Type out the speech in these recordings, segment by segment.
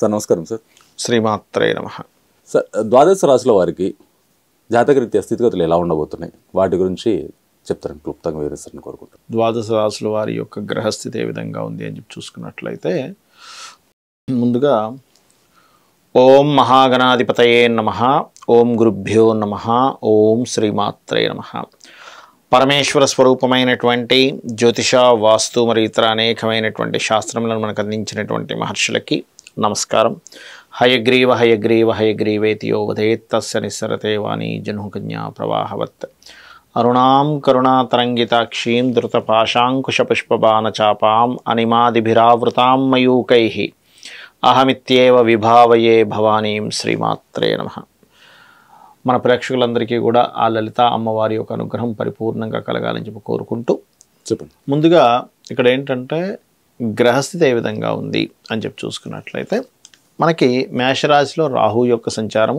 Sir నమస్కారం sir శ్రీమాత్రే నమ సార్ ద్వాదశ రాశుల వారికి జాతకరీత్యా స్థితిగతులు ఎలా ఉండబోతున్నాయి వాటి గురించి చెప్తారని క్లుప్తంగా వివరిస్తారని కోరుకుంటాను ద్వాదశ రాశుల వారి యొక్క గ్రహస్థితి ఏ విధంగా ఉంది అని చెప్పి చూసుకున్నట్లయితే ముందుగా ఓం మహాగణాధిపతయే నమ ఓం గురుభ్యో నమ ఓం శ్రీమాత్రే నమ పరమేశ్వర స్వరూపమైనటువంటి జ్యోతిష వాస్తు మరియు ఇతర అనేకమైనటువంటి శాస్త్రములను మనకు అందించినటువంటి మహర్షులకి నమస్కారం హయగ్రీవ హయగ్రీవ హయగ్రీవేతియో వధేత్తస్య నిస్సరతే వాణీ జహ్నుకన్యా ప్రవాహవత్ అరుణాం కరుణాతరంగితాక్షీం ధృతపాశాంకుశపుష్పబాణచాపాం అనిమాదిభిరావృతాం మయూకై అహమిత్యేవ విభావయే భవానీం శ్రీమాత్రే నమ మన ప్రేక్షకులందరికీ కూడా ఆ లలిత అమ్మవారి యొక్క అనుగ్రహం పరిపూర్ణంగా కలగాలని చెప్పి కోరుకుంటూ చెప్పండి ముందుగా ఇక్కడ ఏంటంటే గ్రహస్థితి ఏ విధంగా ఉంది అని చెప్పి చూసుకున్నట్లయితే మనకి మేషరాశిలో రాహు యొక్క సంచారం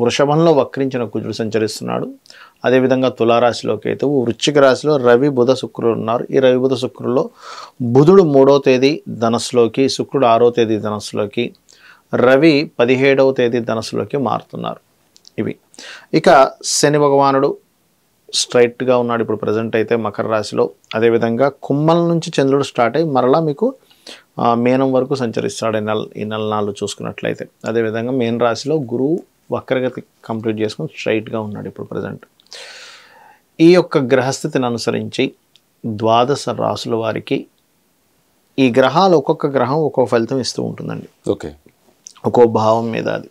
వృషభంలో వక్రించిన కుజుడు సంచరిస్తున్నాడు అదేవిధంగా తులారాశిలో కేతువు వృశ్చిక రాశిలో రవి బుధ శుక్రులు ఉన్నారు ఈ రవి బుధ శుక్రుల్లో బుధుడు మూడవ తేదీ ధనస్సులోకి శుక్రుడు ఆరో తేదీ ధనస్సులోకి రవి పదిహేడవ తేదీ ధనస్సులోకి మారుతున్నారు ఇవి ఇక శని భగవానుడు స్ట్రైట్గా ఉన్నాడు ఇప్పుడు ప్రజెంట్ అయితే మకర రాశిలో అదేవిధంగా కుమ్మల నుంచి చంద్రుడు స్టార్ట్ అయ్యి మరలా మీకు మేనం వరకు సంచరిస్తాడు ఈ నెల ఈ నెల నాలుగు చూసుకున్నట్లయితే అదేవిధంగా మేన రాశిలో గురువు వక్రగతి కంప్లీట్ చేసుకుని స్ట్రైట్గా ఉన్నాడు ఇప్పుడు ప్రజెంట్ ఈ యొక్క గ్రహస్థితిని అనుసరించి ద్వాదశ రాసుల వారికి ఈ గ్రహాలు ఒక్కొక్క గ్రహం ఒక్కొక్క ఫలితం ఇస్తూ ఉంటుందండి ఓకే ఒక్కో భావం మీద అది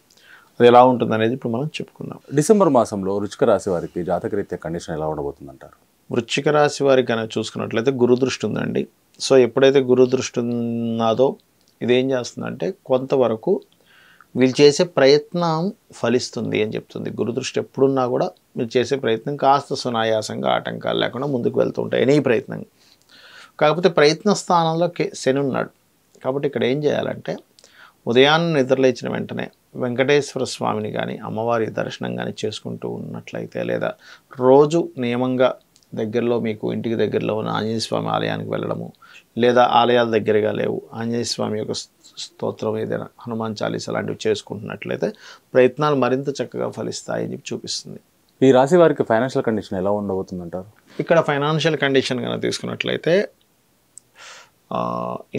అది ఎలా ఉంటుంది అనేది ఇప్పుడు మనం చెప్పుకుందాం డిసెంబర్ మాసంలో వృచ్చిక రాశి వారికి రీత్యా కండిషన్ ఎలా ఉండబోతుందంటారు వృచ్చిక రాశి వారికి కనుక చూసుకున్నట్లయితే గురుదృష్టి ఉందండి సో ఎప్పుడైతే గురుదృష్టి ఉన్నదో ఏం చేస్తుందంటే కొంతవరకు వీళ్ళు చేసే ప్రయత్నం ఫలిస్తుంది అని చెప్తుంది గురుదృష్టి ఎప్పుడున్నా కూడా మీరు చేసే ప్రయత్నం కాస్త సునాయాసంగా ఆటంకాలు లేకుండా ముందుకు వెళ్తూ ఉంటాయి ఎనీ ప్రయత్నం కాకపోతే ప్రయత్న స్థానంలో శని ఉన్నాడు కాబట్టి ఇక్కడ ఏం చేయాలంటే ఉదయాన్నే నిద్రలేచిన వెంటనే వెంకటేశ్వర స్వామిని కానీ అమ్మవారి దర్శనం కానీ చేసుకుంటూ ఉన్నట్లయితే లేదా రోజు నియమంగా దగ్గరలో మీకు ఇంటికి దగ్గరలో ఉన్న ఆంజనేయ స్వామి ఆలయానికి వెళ్ళడము లేదా ఆలయాల దగ్గరగా లేవు ఆంజనేయ స్వామి యొక్క స్తోత్రం ఏదైనా హనుమాన్ చాలీస్ అలాంటివి చేసుకుంటున్నట్లయితే ప్రయత్నాలు మరింత చక్కగా ఫలిస్తాయని చెప్పి చూపిస్తుంది ఈ రాశి వారికి ఫైనాన్షియల్ కండిషన్ ఎలా ఉండబోతుందంటారు ఇక్కడ ఫైనాన్షియల్ కండిషన్ కనుక తీసుకున్నట్లయితే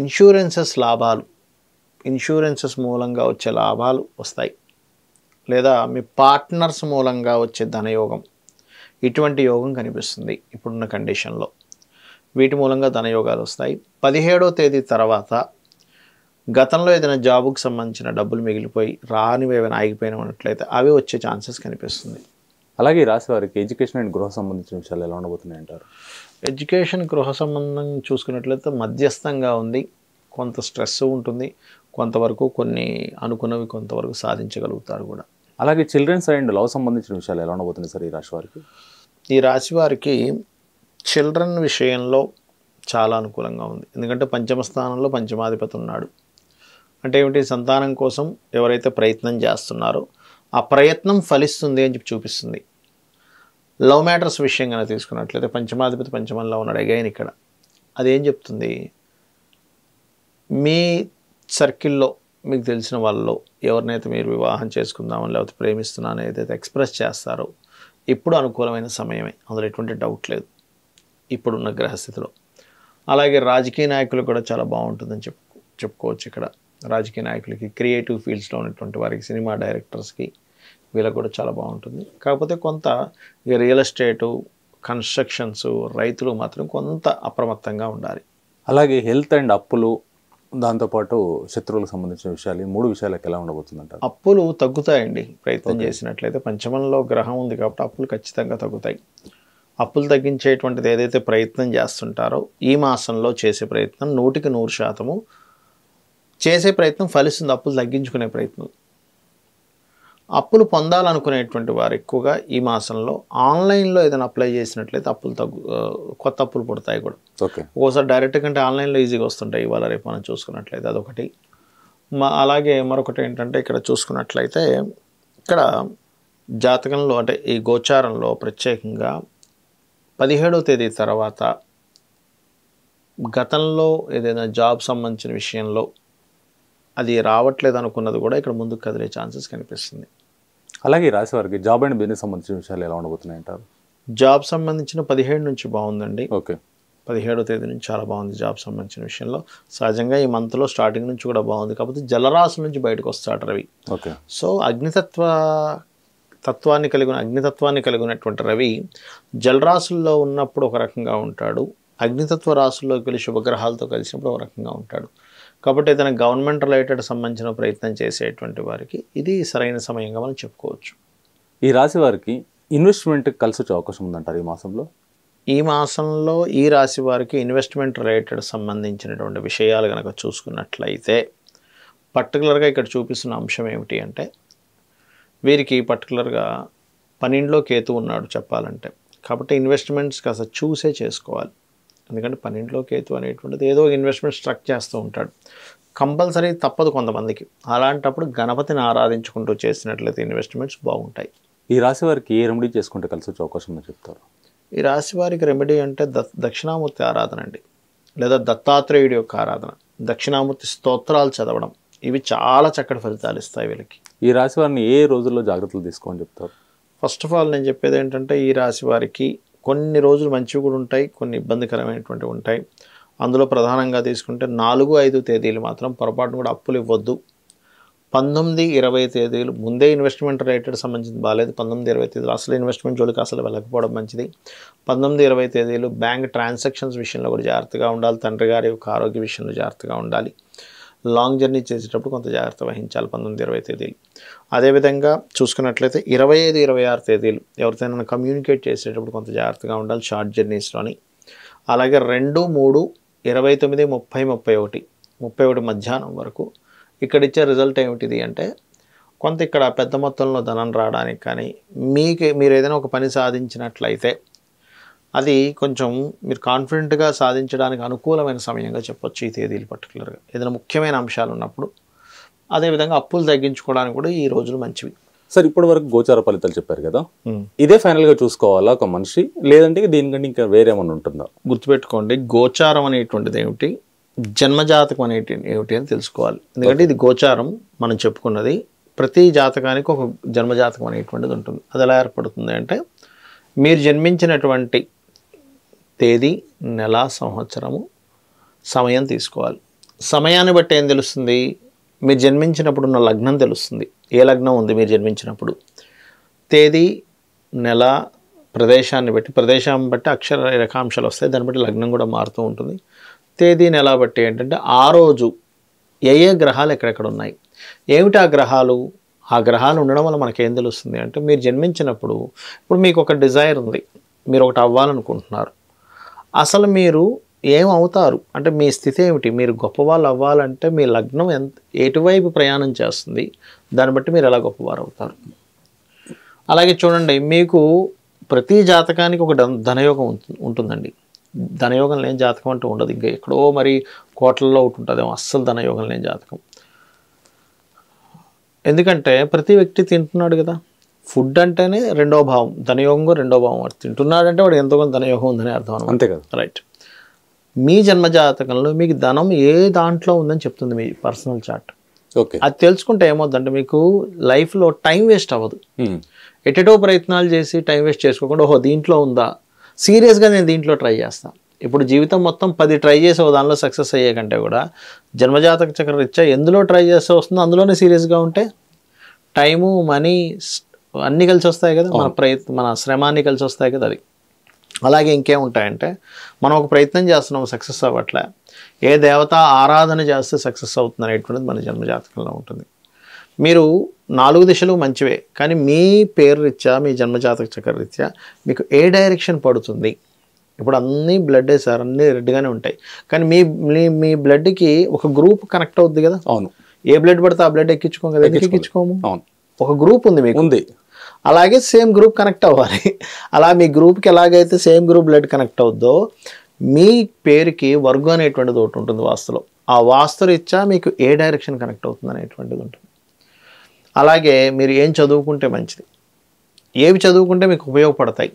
ఇన్సూరెన్సెస్ లాభాలు ఇన్సూరెన్సెస్ మూలంగా వచ్చే లాభాలు వస్తాయి లేదా మీ పార్ట్నర్స్ మూలంగా వచ్చే ధనయోగం ఇటువంటి యోగం కనిపిస్తుంది ఇప్పుడున్న కండిషన్లో వీటి మూలంగా ధనయోగాలు వస్తాయి పదిహేడో తేదీ తర్వాత గతంలో ఏదైనా జాబుకి సంబంధించిన డబ్బులు మిగిలిపోయి రానివి ఏమైనా ఆగిపోయినా ఉన్నట్లయితే అవి వచ్చే ఛాన్సెస్ కనిపిస్తుంది అలాగే రాశి వారికి ఎడ్యుకేషన్ అండ్ గృహ సంబంధించిన విషయాలు ఎలా ఉండబోతున్నాయి అంటారు ఎడ్యుకేషన్ గృహ సంబంధం చూసుకున్నట్లయితే మధ్యస్థంగా ఉంది కొంత స్ట్రెస్ ఉంటుంది కొంతవరకు కొన్ని అనుకున్నవి కొంతవరకు సాధించగలుగుతారు కూడా అలాగే చిల్డ్రన్స్ అండ్ లవ్ సంబంధించిన విషయాలు ఎలా ఉండబోతున్నాయి సార్ ఈ రాశి వారికి ఈ రాశి వారికి చిల్డ్రన్ విషయంలో చాలా అనుకూలంగా ఉంది ఎందుకంటే పంచమ స్థానంలో పంచమాధిపతి ఉన్నాడు అంటే ఏమిటి సంతానం కోసం ఎవరైతే ప్రయత్నం చేస్తున్నారో ఆ ప్రయత్నం ఫలిస్తుంది అని చెప్పి చూపిస్తుంది లవ్ మ్యాటర్స్ విషయం కనుక తీసుకున్నట్లయితే పంచమాధిపతి పంచమంలో ఉన్నాడు అగైన్ ఇక్కడ అదేం చెప్తుంది మీ సర్కిల్లో మీకు తెలిసిన వాళ్ళలో ఎవరినైతే మీరు వివాహం చేసుకుందామని లేకపోతే ప్రేమిస్తున్నానో ఏదైతే ఎక్స్ప్రెస్ చేస్తారో ఇప్పుడు అనుకూలమైన సమయమే అందులో ఎటువంటి డౌట్ లేదు ఇప్పుడున్న గ్రహస్థితిలో అలాగే రాజకీయ నాయకులు కూడా చాలా బాగుంటుందని చెప్పు చెప్పుకోవచ్చు ఇక్కడ రాజకీయ నాయకులకి క్రియేటివ్ ఫీల్డ్స్లో ఉన్నటువంటి వారికి సినిమా డైరెక్టర్స్కి వీళ్ళకి కూడా చాలా బాగుంటుంది కాకపోతే కొంత రియల్ ఎస్టేటు కన్స్ట్రక్షన్స్ రైతులు మాత్రం కొంత అప్రమత్తంగా ఉండాలి అలాగే హెల్త్ అండ్ అప్పులు దాంతోపాటు శత్రువులకు సంబంధించిన విషయాలు మూడు విషయాలకు ఎలా ఉండబోతుందంట అప్పులు తగ్గుతాయండి ప్రయత్నం చేసినట్లయితే పంచమంలో గ్రహం ఉంది కాబట్టి అప్పులు ఖచ్చితంగా తగ్గుతాయి అప్పులు తగ్గించేటువంటిది ఏదైతే ప్రయత్నం చేస్తుంటారో ఈ మాసంలో చేసే ప్రయత్నం నూటికి నూరు శాతము చేసే ప్రయత్నం ఫలిస్తుంది అప్పులు తగ్గించుకునే ప్రయత్నం అప్పులు పొందాలనుకునేటువంటి వారు ఎక్కువగా ఈ మాసంలో ఆన్లైన్లో ఏదైనా అప్లై చేసినట్లయితే అప్పులు తగ్గు కొత్త అప్పులు పుడతాయి కూడా ఒక్కోసారి డైరెక్ట్ కంటే ఆన్లైన్లో ఈజీగా వస్తుంటాయి ఇవాళ రేపు మనం చూసుకున్నట్లయితే అదొకటి మా అలాగే మరొకటి ఏంటంటే ఇక్కడ చూసుకున్నట్లయితే ఇక్కడ జాతకంలో అంటే ఈ గోచారంలో ప్రత్యేకంగా పదిహేడో తేదీ తర్వాత గతంలో ఏదైనా జాబ్ సంబంధించిన విషయంలో అది రావట్లేదు అనుకున్నది కూడా ఇక్కడ ముందుకు కదిలే ఛాన్సెస్ కనిపిస్తుంది అలాగే రాశి వారికి జాబ్ అండ్ బిజినెస్ సంబంధించిన విషయాలు ఎలా ఉండబోతున్నాయి అంటారు జాబ్ సంబంధించిన పదిహేడు నుంచి బాగుందండి ఓకే పదిహేడో తేదీ నుంచి చాలా బాగుంది జాబ్ సంబంధించిన విషయంలో సహజంగా ఈ మంత్లో స్టార్టింగ్ నుంచి కూడా బాగుంది కాకపోతే జలరాశి నుంచి బయటకు వస్తాడు రవి ఓకే సో అగ్నితత్వ తత్వాన్ని కలిగిన అగ్నితత్వాన్ని కలిగినటువంటి రవి జలరాశుల్లో ఉన్నప్పుడు ఒక రకంగా ఉంటాడు అగ్నితత్వ రాశుల్లో కలిసి శుభగ్రహాలతో కలిసినప్పుడు ఒక రకంగా ఉంటాడు కాబట్టి ఏదైనా గవర్నమెంట్ రిలేటెడ్ సంబంధించిన ప్రయత్నం చేసేటువంటి వారికి ఇది సరైన సమయంగా మనం చెప్పుకోవచ్చు ఈ రాశి వారికి ఇన్వెస్ట్మెంట్ కలిసి వచ్చే అవకాశం ఉందంటారు ఈ మాసంలో ఈ మాసంలో ఈ రాశి వారికి ఇన్వెస్ట్మెంట్ రిలేటెడ్ సంబంధించినటువంటి విషయాలు కనుక చూసుకున్నట్లయితే పర్టికులర్గా ఇక్కడ చూపిస్తున్న అంశం ఏమిటి అంటే వీరికి పర్టికులర్గా పన్నెండులో కేతు ఉన్నాడు చెప్పాలంటే కాబట్టి ఇన్వెస్ట్మెంట్స్ కాస్త చూసే చేసుకోవాలి ఎందుకంటే పన్నెండులో కేతు అనేటువంటిది ఏదో ఇన్వెస్ట్మెంట్ స్ట్రక్ చేస్తూ ఉంటాడు కంపల్సరీ తప్పదు కొంతమందికి అలాంటప్పుడు గణపతిని ఆరాధించుకుంటూ చేసినట్లయితే ఇన్వెస్ట్మెంట్స్ బాగుంటాయి ఈ రాశి వారికి ఏ రెమెడీ చేసుకుంటే కలిసి వచ్చే అవకాశం ఉందని చెప్తారు ఈ రాశి వారికి రెమెడీ అంటే ద దక్షిణామూర్తి ఆరాధన అండి లేదా దత్తాత్రేయుడి యొక్క ఆరాధన దక్షిణామూర్తి స్తోత్రాలు చదవడం ఇవి చాలా చక్కటి ఫలితాలు ఇస్తాయి వీళ్ళకి ఈ రాశి వారిని ఏ రోజుల్లో జాగ్రత్తలు తీసుకోమని చెప్తారు ఫస్ట్ ఆఫ్ ఆల్ నేను చెప్పేది ఏంటంటే ఈ రాశి వారికి కొన్ని రోజులు మంచివి కూడా ఉంటాయి కొన్ని ఇబ్బందికరమైనటువంటి ఉంటాయి అందులో ప్రధానంగా తీసుకుంటే నాలుగు ఐదు తేదీలు మాత్రం పొరపాటును కూడా అప్పులు ఇవ్వద్దు పంతొమ్మిది ఇరవై తేదీలు ముందే ఇన్వెస్ట్మెంట్ రేటెడ్ సంబంధించి బాగాలేదు పంతొమ్మిది ఇరవై తేదీలు అసలు ఇన్వెస్ట్మెంట్ జోలికి అసలు వెళ్ళకపోవడం మంచిది పంతొమ్మిది ఇరవై తేదీలు బ్యాంక్ ట్రాన్సాక్షన్స్ విషయంలో కూడా జాగ్రత్తగా ఉండాలి తండ్రి గారి యొక్క ఆరోగ్య విషయంలో జాగ్రత్తగా ఉండాలి లాంగ్ జర్నీ చేసేటప్పుడు కొంత జాగ్రత్త వహించాలి పంతొమ్మిది ఇరవై తేదీలు అదేవిధంగా చూసుకున్నట్లయితే ఇరవై ఐదు ఇరవై ఆరు తేదీలు ఎవరితోనైనా కమ్యూనికేట్ చేసేటప్పుడు కొంత జాగ్రత్తగా ఉండాలి షార్ట్ జర్నీస్లోని అలాగే రెండు మూడు ఇరవై తొమ్మిది ముప్పై ముప్పై ఒకటి ముప్పై ఒకటి మధ్యాహ్నం వరకు ఇక్కడ ఇచ్చే రిజల్ట్ ఏమిటిది అంటే కొంత ఇక్కడ పెద్ద మొత్తంలో ధనం రావడానికి కానీ మీకు మీరు ఏదైనా ఒక పని సాధించినట్లయితే అది కొంచెం మీరు కాన్ఫిడెంట్గా సాధించడానికి అనుకూలమైన సమయంగా చెప్పొచ్చు ఈ తేదీలు పర్టికులర్గా ఏదైనా ముఖ్యమైన అంశాలు ఉన్నప్పుడు అదేవిధంగా అప్పులు తగ్గించుకోవడానికి కూడా ఈ రోజులు మంచివి సార్ ఇప్పటి వరకు గోచార ఫలితాలు చెప్పారు కదా ఇదే ఫైనల్గా చూసుకోవాలా ఒక మనిషి లేదంటే దీనికంటే ఇంకా వేరేమన్నా ఉంటుందా గుర్తుపెట్టుకోండి గోచారం అనేటువంటిది ఏమిటి జన్మజాతకం అనేటి ఏమిటి అని తెలుసుకోవాలి ఎందుకంటే ఇది గోచారం మనం చెప్పుకున్నది ప్రతి జాతకానికి ఒక జన్మజాతకం అనేటువంటిది ఉంటుంది అది ఎలా ఏర్పడుతుంది అంటే మీరు జన్మించినటువంటి తేదీ నెల సంవత్సరము సమయం తీసుకోవాలి సమయాన్ని బట్టి ఏం తెలుస్తుంది మీరు జన్మించినప్పుడు ఉన్న లగ్నం తెలుస్తుంది ఏ లగ్నం ఉంది మీరు జన్మించినప్పుడు తేదీ నెల ప్రదేశాన్ని బట్టి ప్రదేశాన్ని బట్టి అక్షర రేఖాంశాలు వస్తాయి దాన్ని బట్టి లగ్నం కూడా మారుతూ ఉంటుంది తేదీ నెల బట్టి ఏంటంటే ఆ రోజు ఏ ఏ గ్రహాలు ఎక్కడెక్కడ ఉన్నాయి ఏమిటి ఆ గ్రహాలు ఆ గ్రహాలు ఉండడం వల్ల ఏం తెలుస్తుంది అంటే మీరు జన్మించినప్పుడు ఇప్పుడు మీకు ఒక డిజైర్ ఉంది మీరు ఒకటి అవ్వాలనుకుంటున్నారు అసలు మీరు ఏమవుతారు అంటే మీ స్థితి ఏమిటి మీరు గొప్పవాళ్ళు అవ్వాలంటే మీ లగ్నం ఎంత ఎటువైపు ప్రయాణం చేస్తుంది దాన్ని బట్టి మీరు ఎలా గొప్పవారు అవుతారు అలాగే చూడండి మీకు ప్రతి జాతకానికి ఒక ధనయోగం ఉంటుందండి ధనయోగం లేని జాతకం అంటూ ఉండదు ఇంకా ఎక్కడో మరి కోట్లలో ఒకటి ఉంటుంది అస్సలు ధనయోగం లేని జాతకం ఎందుకంటే ప్రతి వ్యక్తి తింటున్నాడు కదా ఫుడ్ అంటేనే రెండో భావం ధనయోగం రెండో భావం తింటున్నాడంటే వాడు ఎంతో కొంత ధనయోగం ఉందని అర్థం అనమాట అంతే కదా రైట్ మీ జన్మ జాతకంలో మీకు ధనం ఏ దాంట్లో ఉందని చెప్తుంది మీ పర్సనల్ చార్ట్ ఓకే అది తెలుసుకుంటే ఏమవుతుందంటే మీకు లైఫ్లో టైం వేస్ట్ అవ్వదు ఎటెటో ప్రయత్నాలు చేసి టైం వేస్ట్ చేసుకోకుండా ఓహో దీంట్లో ఉందా సీరియస్గా నేను దీంట్లో ట్రై చేస్తాను ఇప్పుడు జీవితం మొత్తం పది ట్రై చేసే దానిలో సక్సెస్ అయ్యే కంటే కూడా జన్మజాతక చక్ర రిచ్చా ఎందులో ట్రై చేస్తే వస్తుందో అందులోనే సీరియస్గా ఉంటే టైము మనీ అన్నీ కలిసి వస్తాయి కదా మన ప్రయత్నం మన శ్రమ కలిసి వస్తాయి కదా అది అలాగే ఇంకేముంటాయంటే మనం ఒక ప్రయత్నం చేస్తున్నాం సక్సెస్ అవ్వట్లే ఏ దేవత ఆరాధన చేస్తే సక్సెస్ అవుతుంది అనేటువంటిది మన జన్మజాతకంలో ఉంటుంది మీరు నాలుగు దిశలు మంచివే కానీ మీ పేరు రీత్యా మీ జన్మజాతక చక్ర రీత్యా మీకు ఏ డైరెక్షన్ పడుతుంది ఇప్పుడు అన్నీ బ్లడ్ సార్ అన్నీ రెడ్గానే ఉంటాయి కానీ మీ మీ మీ బ్లడ్కి ఒక గ్రూప్ కనెక్ట్ అవుద్ది కదా అవును ఏ బ్లడ్ పడితే ఆ బ్లడ్ ఎక్కించుకోము కదా ఎక్కించుకోము అవును ఒక గ్రూప్ ఉంది మీకు ఉంది అలాగే సేమ్ గ్రూప్ కనెక్ట్ అవ్వాలి అలా మీ గ్రూప్కి ఎలాగైతే సేమ్ గ్రూప్ బ్లడ్ కనెక్ట్ అవుద్దో మీ పేరుకి వర్గం అనేటువంటిది ఒకటి ఉంటుంది వాస్తులో ఆ వాస్తు రీత్యా మీకు ఏ డైరెక్షన్ కనెక్ట్ అవుతుంది అనేటువంటిది ఉంటుంది అలాగే మీరు ఏం చదువుకుంటే మంచిది ఏవి చదువుకుంటే మీకు ఉపయోగపడతాయి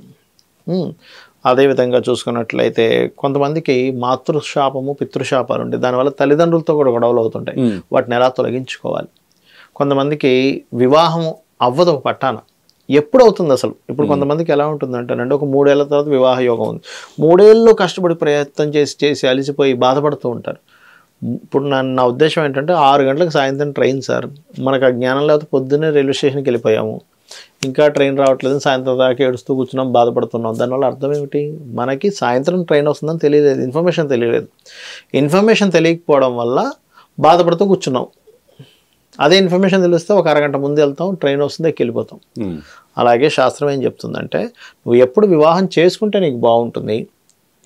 అదేవిధంగా చూసుకున్నట్లయితే కొంతమందికి మాతృశాపము పితృశాపాలు ఉంటాయి దానివల్ల తల్లిదండ్రులతో కూడా గొడవలు అవుతుంటాయి వాటిని ఎలా తొలగించుకోవాలి కొంతమందికి వివాహం అవ్వదు ఒక పట్టాన ఎప్పుడు అవుతుంది అసలు ఇప్పుడు కొంతమందికి ఎలా ఉంటుంది అంటేనండి ఒక మూడేళ్ల తర్వాత వివాహ యోగం ఉంది మూడేళ్ళు కష్టపడి ప్రయత్నం చేసి చేసి అలిసిపోయి బాధపడుతూ ఉంటారు ఇప్పుడు నా నా ఉద్దేశం ఏంటంటే ఆరు గంటలకు సాయంత్రం ట్రైన్ సార్ మనకు ఆ జ్ఞానం లేకపోతే పొద్దున్నే రైల్వే స్టేషన్కి వెళ్ళిపోయాము ఇంకా ట్రైన్ రావట్లేదు సాయంత్రం దాకా ఏడుస్తూ కూర్చున్నాం బాధపడుతున్నాం దానివల్ల అర్థం ఏమిటి మనకి సాయంత్రం ట్రైన్ వస్తుందని తెలియలేదు ఇన్ఫర్మేషన్ తెలియలేదు ఇన్ఫర్మేషన్ తెలియకపోవడం వల్ల బాధపడుతూ కూర్చున్నాం అదే ఇన్ఫర్మేషన్ తెలిస్తే ఒక అరగంట ముందు వెళ్తాం ట్రైన్ వస్తుంది వెళ్ళిపోతాం hmm. అలాగే శాస్త్రం ఏం చెప్తుందంటే నువ్వు ఎప్పుడు వివాహం చేసుకుంటే నీకు బాగుంటుంది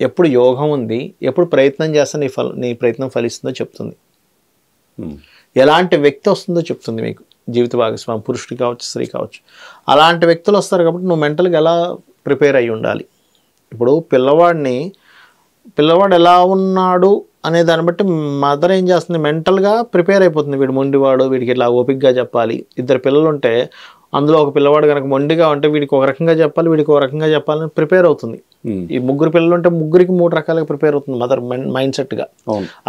ఎప్పుడు యోగం ఉంది ఎప్పుడు ప్రయత్నం చేస్తే నీ ఫల నీ ప్రయత్నం ఫలిస్తుందో చెప్తుంది hmm. ఎలాంటి వ్యక్తి వస్తుందో చెప్తుంది మీకు జీవిత భాగస్వామి పురుషుడు కావచ్చు స్త్రీ కావచ్చు అలాంటి వ్యక్తులు వస్తారు కాబట్టి నువ్వు మెంటల్గా ఎలా ప్రిపేర్ అయ్యి ఉండాలి ఇప్పుడు పిల్లవాడిని పిల్లవాడు ఎలా ఉన్నాడు అనే దాన్ని బట్టి మదర్ ఏం చేస్తుంది మెంటల్గా ప్రిపేర్ అయిపోతుంది వీడు మొండివాడు వీడికి ఇట్లా ఓపిక్గా చెప్పాలి ఇద్దరు పిల్లలు ఉంటే అందులో ఒక పిల్లవాడు కనుక మొండిగా ఉంటే వీడికి ఒక రకంగా చెప్పాలి వీడికి ఒక రకంగా చెప్పాలని ప్రిపేర్ అవుతుంది ఈ ముగ్గురు పిల్లలు ఉంటే ముగ్గురికి మూడు రకాలుగా ప్రిపేర్ అవుతుంది మదర్ మైండ్ సెట్గా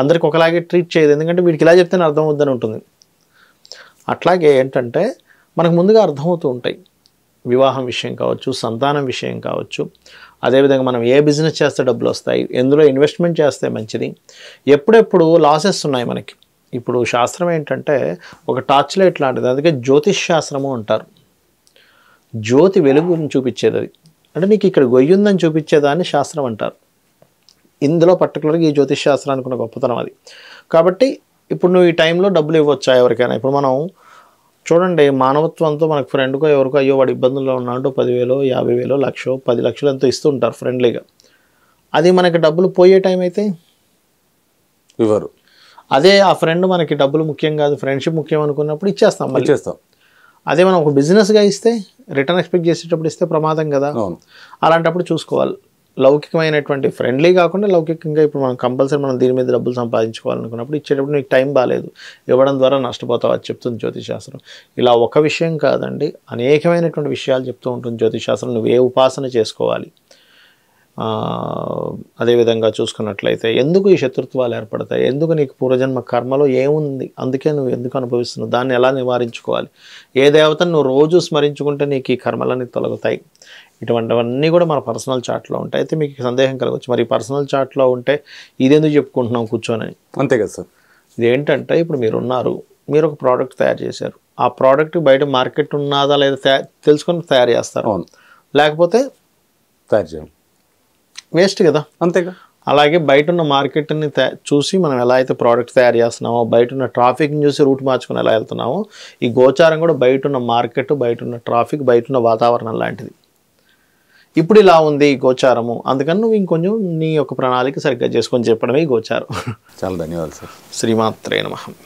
అందరికి ఒకలాగే ట్రీట్ చేయదు ఎందుకంటే వీడికి ఇలా చెప్తేనే అర్థం అవుద్దని ఉంటుంది అట్లాగే ఏంటంటే మనకు ముందుగా అర్థమవుతూ ఉంటాయి వివాహం విషయం కావచ్చు సంతానం విషయం కావచ్చు అదేవిధంగా మనం ఏ బిజినెస్ చేస్తే డబ్బులు వస్తాయి ఎందులో ఇన్వెస్ట్మెంట్ చేస్తే మంచిది ఎప్పుడెప్పుడు లాసెస్ ఉన్నాయి మనకి ఇప్పుడు శాస్త్రం ఏంటంటే ఒక టార్చ్ లైట్ లాంటిది అందుకే జ్యోతిష్ శాస్త్రము అంటారు జ్యోతి వెలుగుని చూపించేది అది అంటే నీకు ఇక్కడ గొయ్యుందని చూపించేదాన్ని శాస్త్రం అంటారు ఇందులో పర్టికులర్గా ఈ జ్యోతిష్ శాస్త్రానికి ఉన్న గొప్పతనం అది కాబట్టి ఇప్పుడు నువ్వు ఈ టైంలో డబ్బులు ఇవ్వచ్చా ఎవరికైనా ఇప్పుడు మనం చూడండి మానవత్వంతో మనకు ఫ్రెండ్కో ఎవరికో అయ్యో వాడు ఇబ్బందుల్లో ఉన్నాడు పదివేలో యాభై వేలో లక్షో పది లక్షలు ఎంతో ఇస్తుంటారు ఫ్రెండ్లీగా అది మనకి డబ్బులు పోయే టైం అయితే ఇవ్వరు అదే ఆ ఫ్రెండ్ మనకి డబ్బులు ముఖ్యం కాదు ఫ్రెండ్షిప్ ముఖ్యం అనుకున్నప్పుడు ఇచ్చేస్తాం మళ్ళీ ఇచ్చేస్తాం అదే మనం ఒక బిజినెస్గా ఇస్తే రిటర్న్ ఎక్స్పెక్ట్ చేసేటప్పుడు ఇస్తే ప్రమాదం కదా అలాంటప్పుడు చూసుకోవాలి లౌకికమైనటువంటి ఫ్రెండ్లీ కాకుండా లౌకికంగా ఇప్పుడు మనం కంపల్సరీ మనం దీని మీద డబ్బులు సంపాదించుకోవాలనుకున్నప్పుడు ఇచ్చేటప్పుడు నీకు టైం బాగాలేదు ఇవ్వడం ద్వారా నష్టపోతావు అది చెప్తుంది జ్యోతిశాస్త్రం ఇలా ఒక విషయం కాదండి అనేకమైనటువంటి విషయాలు చెప్తూ ఉంటుంది జ్యోతిశాస్త్రం నువ్వు ఏ ఉపాసన చేసుకోవాలి అదేవిధంగా చూసుకున్నట్లయితే ఎందుకు ఈ శత్రుత్వాలు ఏర్పడతాయి ఎందుకు నీకు పూర్వజన్మ కర్మలో ఏముంది అందుకే నువ్వు ఎందుకు అనుభవిస్తున్నావు దాన్ని ఎలా నివారించుకోవాలి ఏ దేవతను నువ్వు రోజు స్మరించుకుంటే నీకు ఈ కర్మలన్నీ తొలగుతాయి ఇటువంటివన్నీ కూడా మన పర్సనల్ చార్ట్లో ఉంటాయి అయితే మీకు సందేహం కలగవచ్చు మరి పర్సనల్ చార్ట్లో ఉంటే ఇదేందుకు చెప్పుకుంటున్నాం కూర్చొని అంతే కదా సార్ ఇదేంటంటే ఇప్పుడు మీరు ఉన్నారు మీరు ఒక ప్రోడక్ట్ తయారు చేశారు ఆ ప్రోడక్ట్ బయట మార్కెట్ ఉన్నదా లేదా తెలుసుకొని తయారు చేస్తారు లేకపోతే తయారు చేయం వేస్ట్ కదా అంతేగా అలాగే బయట ఉన్న మార్కెట్ని చూసి మనం ఎలా అయితే ప్రోడక్ట్ తయారు చేస్తున్నామో బయట ఉన్న ట్రాఫిక్ని చూసి రూట్ మార్చుకుని ఎలా వెళ్తున్నామో ఈ గోచారం కూడా బయట ఉన్న మార్కెట్ బయట ఉన్న ట్రాఫిక్ బయట ఉన్న వాతావరణం లాంటిది ఇప్పుడు ఇలా ఉంది గోచారము అందుకని నువ్వు ఇంకొంచెం నీ యొక్క ప్రణాళిక సరిగ్గా చేసుకొని చెప్పడమే గోచారం చాలా ధన్యవాదాలు సార్ శ్రీమాత్రే మహం